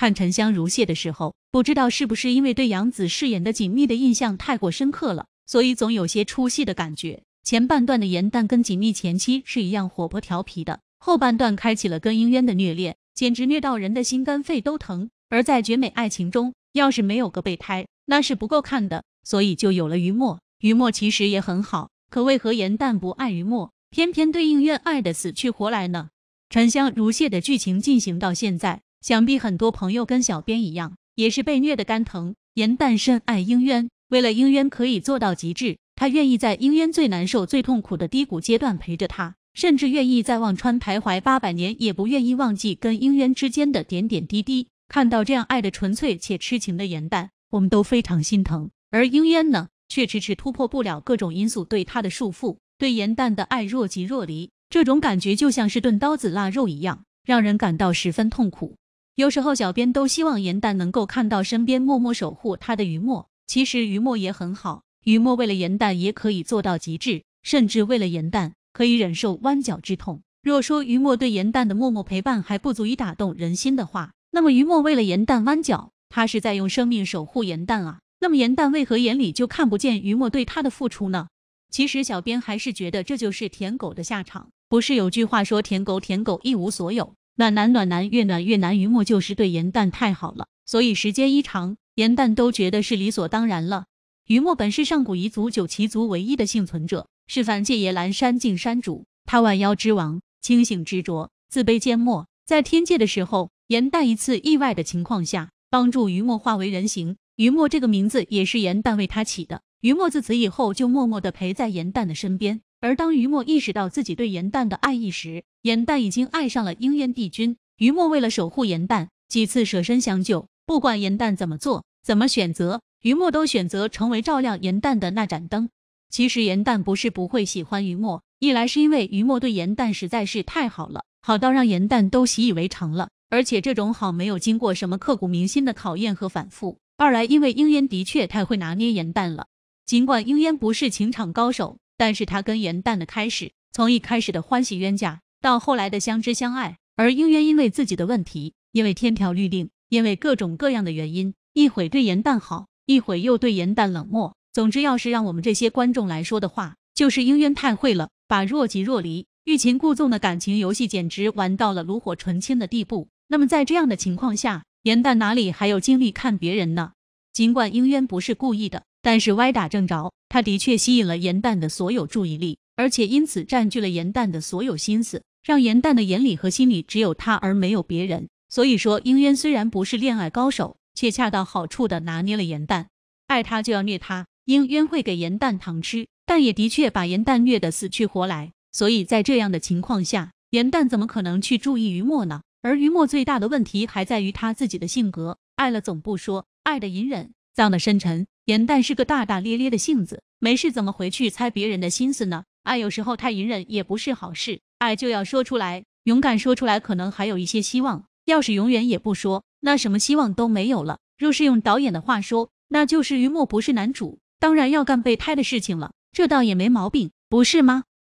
看《沉香如屑》的时候，不知道是不是因为对杨紫饰演的锦觅的印象太过深刻了，所以总有些出戏的感觉。前半段的颜淡跟锦觅前妻是一样活泼调皮的，后半段开启了跟应渊的虐恋，简直虐到人的心肝肺都疼。而在《绝美爱情》中，要是没有个备胎，那是不够看的，所以就有了于墨。于墨其实也很好，可为何颜淡不爱于墨，偏偏对应渊爱的死去活来呢？《沉香如屑》的剧情进行到现在。想必很多朋友跟小编一样，也是被虐的肝疼。颜淡深爱英渊，为了英渊可以做到极致，他愿意在英渊最难受、最痛苦的低谷阶段陪着他，甚至愿意在忘川徘徊八百年，也不愿意忘记跟英渊之间的点点滴滴。看到这样爱的纯粹且痴情的颜淡，我们都非常心疼。而英渊呢，却迟迟突破不了各种因素对他的束缚，对颜淡的爱若即若离，这种感觉就像是炖刀子腊肉一样，让人感到十分痛苦。有时候，小编都希望严旦能够看到身边默默守护他的余墨。其实，余墨也很好，余墨为了严旦也可以做到极致，甚至为了严旦可以忍受弯脚之痛。若说余墨对严旦的默默陪伴还不足以打动人心的话，那么余墨为了严旦弯脚，他是在用生命守护严旦啊！那么严旦为何眼里就看不见余墨对他的付出呢？其实，小编还是觉得这就是舔狗的下场。不是有句话说，舔狗舔狗一无所有。暖男暖男越暖越难，于墨就是对严旦太好了，所以时间一长，严旦都觉得是理所当然了。于墨本是上古彝族九旗族唯一的幸存者，是凡界野兰山净山主。他万妖之王，清醒执着，自卑缄默。在天界的时候，严旦一次意外的情况下，帮助于墨化为人形。于墨这个名字也是严旦为他起的。于墨自此以后就默默的陪在严旦的身边。而当于墨意识到自己对严旦的爱意时，严旦已经爱上了鹰烟帝君。于墨为了守护严旦，几次舍身相救。不管严旦怎么做、怎么选择，于墨都选择成为照亮严旦的那盏灯。其实严旦不是不会喜欢于墨，一来是因为于墨对严旦实在是太好了，好到让严旦都习以为常了；而且这种好没有经过什么刻骨铭心的考验和反复。二来，因为鹰烟的确太会拿捏严旦了，尽管鹰烟不是情场高手。但是他跟严旦的开始，从一开始的欢喜冤家，到后来的相知相爱，而应渊因为自己的问题，因为天条律令，因为各种各样的原因，一会对严旦好，一会又对严旦冷漠。总之，要是让我们这些观众来说的话，就是应渊太会了，把若即若离、欲擒故纵的感情游戏，简直玩到了炉火纯青的地步。那么在这样的情况下，严旦哪里还有精力看别人呢？尽管应渊不是故意的。但是歪打正着，他的确吸引了严旦的所有注意力，而且因此占据了严旦的所有心思，让严旦的眼里和心里只有他而没有别人。所以说，英渊虽然不是恋爱高手，却恰到好处的拿捏了严旦。爱他就要虐他，英渊会给严旦糖吃，但也的确把严旦虐得死去活来。所以在这样的情况下，严旦怎么可能去注意于墨呢？而于墨最大的问题还在于他自己的性格，爱了总不说，爱的隐忍，藏的深沉。颜淡是个大大咧咧的性子，没事怎么回去猜别人的心思呢？爱有时候太隐忍也不是好事，爱就要说出来，勇敢说出来，可能还有一些希望。要是永远也不说，那什么希望都没有了。若是用导演的话说，那就是于墨不是男主，当然要干备胎的事情了，这倒也没毛病，不是吗？